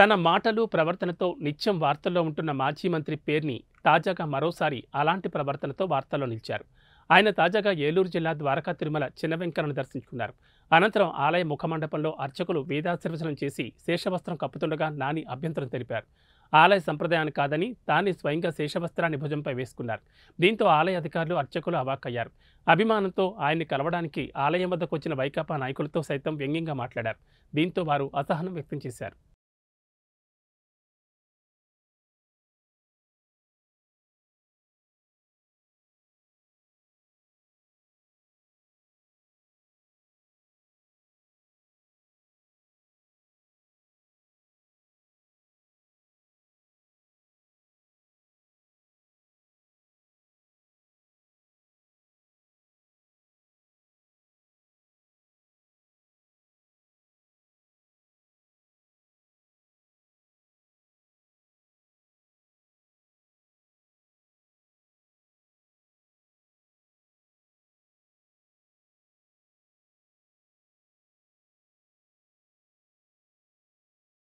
తన మాటలు ప్రవర్తనతో నిత్యం వార్తల్లో ఉంటున్న మాజీ మంత్రి పేర్ని తాజాగా మరోసారి అలాంటి ప్రవర్తనతో వార్తల్లో నిలిచారు ఆయన తాజాగా ఏలూరు జిల్లా ద్వారకా తిరుమల చిన్న వెంకన్నను దర్శించుకున్నారు అనంతరం ఆలయ ముఖమండపంలో అర్చకులు వేదాశీర్వచనం చేసి శేషవస్త్రం కప్పుతుండగా నాని అభ్యంతరం తెలిపారు ఆలయ సంప్రదాయాన్ని కాదని తానే స్వయంగా శేషవస్త్రాన్ని భుజంపై వేసుకున్నారు దీంతో ఆలయ అధికారులు అర్చకులు అవాక్కయ్యారు అభిమానంతో ఆయన్ని కలవడానికి ఆలయం వద్దకు వచ్చిన వైకాపా నాయకులతో సైతం వ్యంగ్యంగా మాట్లాడారు దీంతో వారు అసహనం వ్యక్తం చేశారు